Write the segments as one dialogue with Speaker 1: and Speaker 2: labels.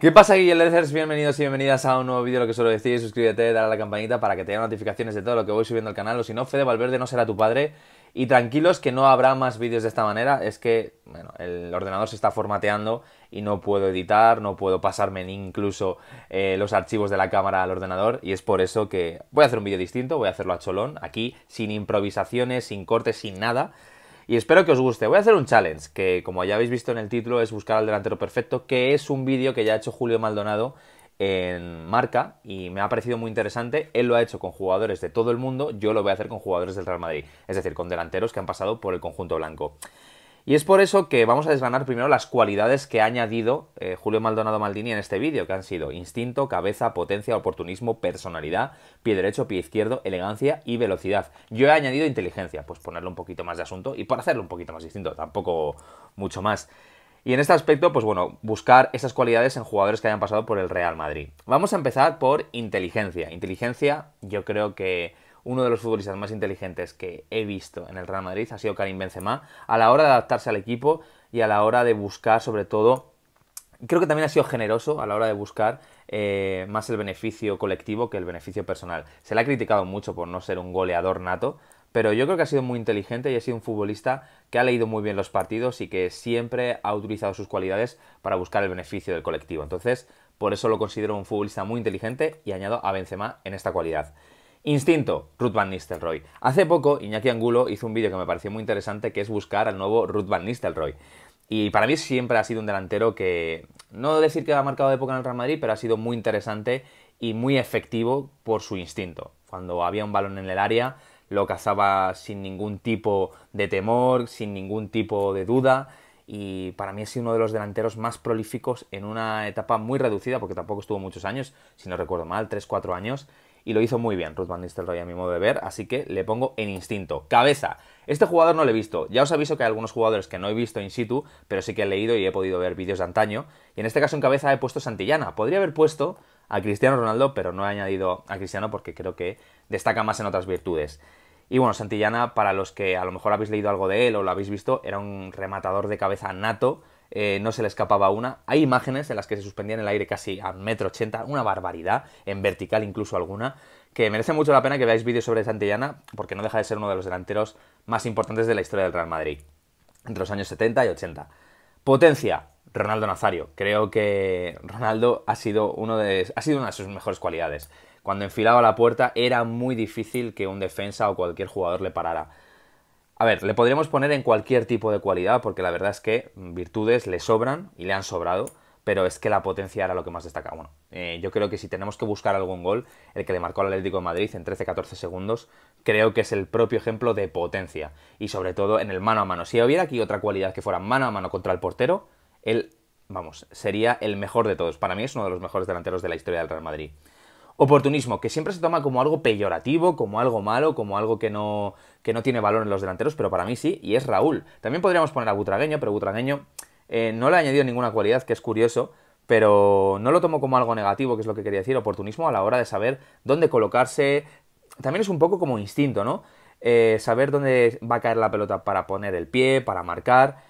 Speaker 1: ¿Qué pasa, Guillermo? Bienvenidos y bienvenidas a un nuevo vídeo. Lo que suelo decir, suscríbete, dale a la campanita para que te den notificaciones de todo lo que voy subiendo al canal. O si no, Fede Valverde no será tu padre. Y tranquilos que no habrá más vídeos de esta manera. Es que, bueno, el ordenador se está formateando y no puedo editar, no puedo pasarme ni incluso eh, los archivos de la cámara al ordenador. Y es por eso que voy a hacer un vídeo distinto, voy a hacerlo a cholón, aquí, sin improvisaciones, sin cortes, sin nada y espero que os guste. Voy a hacer un challenge, que como ya habéis visto en el título es buscar al delantero perfecto, que es un vídeo que ya ha hecho Julio Maldonado en marca y me ha parecido muy interesante. Él lo ha hecho con jugadores de todo el mundo, yo lo voy a hacer con jugadores del Real Madrid, es decir, con delanteros que han pasado por el conjunto blanco. Y es por eso que vamos a desgranar primero las cualidades que ha añadido eh, Julio Maldonado Maldini en este vídeo, que han sido instinto, cabeza, potencia, oportunismo, personalidad, pie derecho, pie izquierdo, elegancia y velocidad. Yo he añadido inteligencia, pues ponerle un poquito más de asunto y para hacerlo un poquito más distinto, tampoco mucho más. Y en este aspecto, pues bueno, buscar esas cualidades en jugadores que hayan pasado por el Real Madrid. Vamos a empezar por inteligencia. Inteligencia, yo creo que uno de los futbolistas más inteligentes que he visto en el Real Madrid ha sido Karim Benzema, a la hora de adaptarse al equipo y a la hora de buscar sobre todo, creo que también ha sido generoso a la hora de buscar eh, más el beneficio colectivo que el beneficio personal. Se le ha criticado mucho por no ser un goleador nato, pero yo creo que ha sido muy inteligente y ha sido un futbolista que ha leído muy bien los partidos y que siempre ha utilizado sus cualidades para buscar el beneficio del colectivo. Entonces, por eso lo considero un futbolista muy inteligente y añado a Benzema en esta cualidad. Instinto, Ruth Van Nistelrooy. Hace poco, Iñaki Angulo hizo un vídeo que me pareció muy interesante, que es buscar al nuevo Ruth Van Nistelrooy. Y para mí siempre ha sido un delantero que, no decir que ha marcado época en el Real Madrid, pero ha sido muy interesante y muy efectivo por su instinto. Cuando había un balón en el área, lo cazaba sin ningún tipo de temor, sin ningún tipo de duda. Y para mí ha sido uno de los delanteros más prolíficos en una etapa muy reducida, porque tampoco estuvo muchos años, si no recuerdo mal, 3-4 años y lo hizo muy bien Ruth Van Nistelrooy a mi modo de ver, así que le pongo en instinto. Cabeza. Este jugador no lo he visto. Ya os aviso que hay algunos jugadores que no he visto in situ, pero sí que he leído y he podido ver vídeos de antaño. Y en este caso en cabeza he puesto Santillana. Podría haber puesto a Cristiano Ronaldo, pero no he añadido a Cristiano porque creo que destaca más en otras virtudes. Y bueno, Santillana, para los que a lo mejor habéis leído algo de él o lo habéis visto, era un rematador de cabeza nato eh, no se le escapaba una. Hay imágenes en las que se en el aire casi a metro ochenta, una barbaridad, en vertical incluso alguna, que merece mucho la pena que veáis vídeos sobre Santillana, porque no deja de ser uno de los delanteros más importantes de la historia del Real Madrid, entre los años 70 y 80. Potencia, Ronaldo Nazario. Creo que Ronaldo ha sido, ha sido una de sus mejores cualidades. Cuando enfilaba la puerta era muy difícil que un defensa o cualquier jugador le parara. A ver, le podríamos poner en cualquier tipo de cualidad, porque la verdad es que mm, virtudes le sobran y le han sobrado, pero es que la potencia era lo que más destacaba. Bueno, eh, yo creo que si tenemos que buscar algún gol, el que le marcó al Atlético de Madrid en 13-14 segundos, creo que es el propio ejemplo de potencia, y sobre todo en el mano a mano. Si hubiera aquí otra cualidad que fuera mano a mano contra el portero, él, vamos, sería el mejor de todos. Para mí es uno de los mejores delanteros de la historia del Real Madrid. Oportunismo, que siempre se toma como algo peyorativo, como algo malo, como algo que no, que no tiene valor en los delanteros, pero para mí sí, y es Raúl. También podríamos poner a Butragueño, pero Butragueño eh, no le ha añadido ninguna cualidad, que es curioso, pero no lo tomo como algo negativo, que es lo que quería decir, oportunismo a la hora de saber dónde colocarse. También es un poco como instinto, ¿no? Eh, saber dónde va a caer la pelota para poner el pie, para marcar.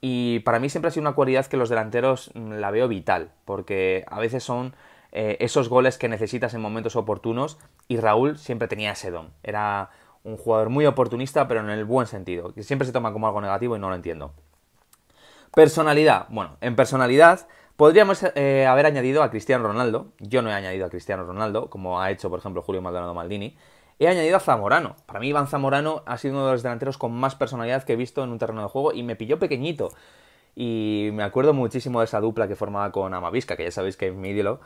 Speaker 1: Y para mí siempre ha sido una cualidad que los delanteros mm, la veo vital, porque a veces son eh, esos goles que necesitas en momentos oportunos y Raúl siempre tenía ese don. Era un jugador muy oportunista, pero en el buen sentido, que siempre se toma como algo negativo y no lo entiendo. Personalidad. Bueno, en personalidad podríamos eh, haber añadido a Cristiano Ronaldo. Yo no he añadido a Cristiano Ronaldo, como ha hecho, por ejemplo, Julio Maldonado Maldini. He añadido a Zamorano. Para mí, Iván Zamorano ha sido uno de los delanteros con más personalidad que he visto en un terreno de juego y me pilló pequeñito. Y me acuerdo muchísimo de esa dupla que formaba con Amavisca, que ya sabéis que es mi ídolo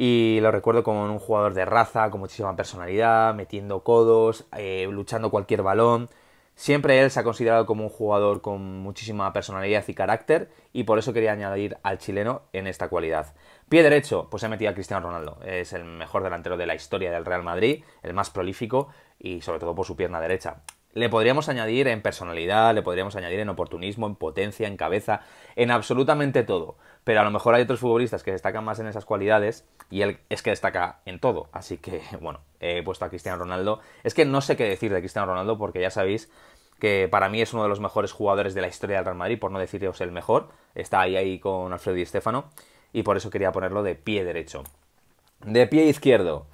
Speaker 1: y lo recuerdo como un jugador de raza, con muchísima personalidad, metiendo codos, eh, luchando cualquier balón. Siempre él se ha considerado como un jugador con muchísima personalidad y carácter y por eso quería añadir al chileno en esta cualidad. Pie derecho, pues he metido a Cristiano Ronaldo. Es el mejor delantero de la historia del Real Madrid, el más prolífico y sobre todo por su pierna derecha. Le podríamos añadir en personalidad, le podríamos añadir en oportunismo, en potencia, en cabeza, en absolutamente todo. Pero a lo mejor hay otros futbolistas que destacan más en esas cualidades y él es que destaca en todo. Así que, bueno, he puesto a Cristiano Ronaldo. Es que no sé qué decir de Cristiano Ronaldo porque ya sabéis que para mí es uno de los mejores jugadores de la historia del Real Madrid, por no deciros el mejor. Está ahí, ahí con Alfredo y Estefano y por eso quería ponerlo de pie derecho. De pie izquierdo,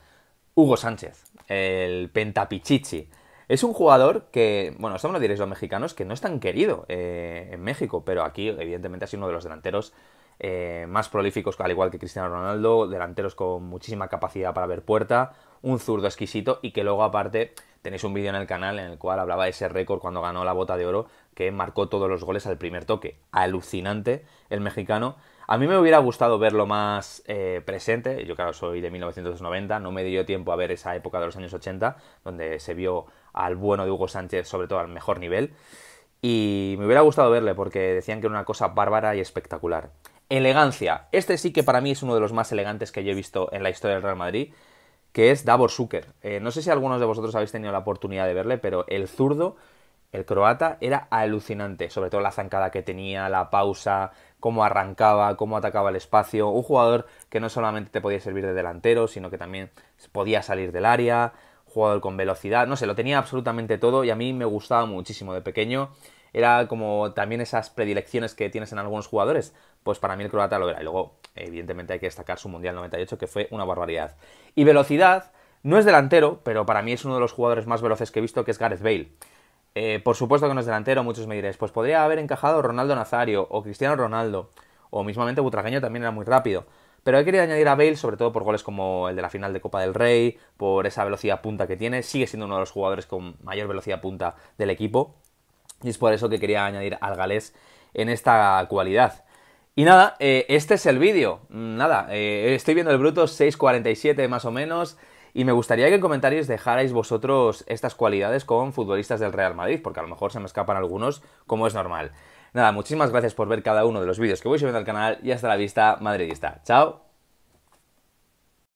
Speaker 1: Hugo Sánchez, el pentapichichi es un jugador que, bueno, esto me lo los mexicanos, que no es tan querido eh, en México, pero aquí evidentemente ha sido uno de los delanteros eh, más prolíficos, al igual que Cristiano Ronaldo, delanteros con muchísima capacidad para ver puerta, un zurdo exquisito y que luego aparte tenéis un vídeo en el canal en el cual hablaba de ese récord cuando ganó la bota de oro, que marcó todos los goles al primer toque. Alucinante el mexicano. A mí me hubiera gustado verlo más eh, presente, yo claro soy de 1990, no me dio tiempo a ver esa época de los años 80, donde se vio al bueno de Hugo Sánchez, sobre todo al mejor nivel. Y me hubiera gustado verle porque decían que era una cosa bárbara y espectacular. Elegancia. Este sí que para mí es uno de los más elegantes que yo he visto en la historia del Real Madrid, que es Davor Zucker. Eh, no sé si algunos de vosotros habéis tenido la oportunidad de verle, pero el zurdo, el croata, era alucinante. Sobre todo la zancada que tenía, la pausa, cómo arrancaba, cómo atacaba el espacio. Un jugador que no solamente te podía servir de delantero, sino que también podía salir del área, jugador con velocidad, no sé, lo tenía absolutamente todo y a mí me gustaba muchísimo de pequeño. Era como también esas predilecciones que tienes en algunos jugadores, pues para mí el croata lo era. Y luego, evidentemente, hay que destacar su Mundial 98, que fue una barbaridad. Y velocidad, no es delantero, pero para mí es uno de los jugadores más veloces que he visto, que es Gareth Bale. Eh, por supuesto que no es delantero, muchos me diréis, pues podría haber encajado Ronaldo Nazario o Cristiano Ronaldo, o mismamente Butragueño también era muy rápido. Pero he querido añadir a Bale, sobre todo por goles como el de la final de Copa del Rey, por esa velocidad punta que tiene. Sigue siendo uno de los jugadores con mayor velocidad punta del equipo. Y es por eso que quería añadir al galés en esta cualidad. Y nada, eh, este es el vídeo. Mm, nada, eh, estoy viendo el bruto 6.47 más o menos. Y me gustaría que en comentarios dejarais vosotros estas cualidades con futbolistas del Real Madrid, porque a lo mejor se me escapan algunos, como es normal. Nada, muchísimas gracias por ver cada uno de los vídeos que voy subiendo al canal y hasta la vista madridista. Chao.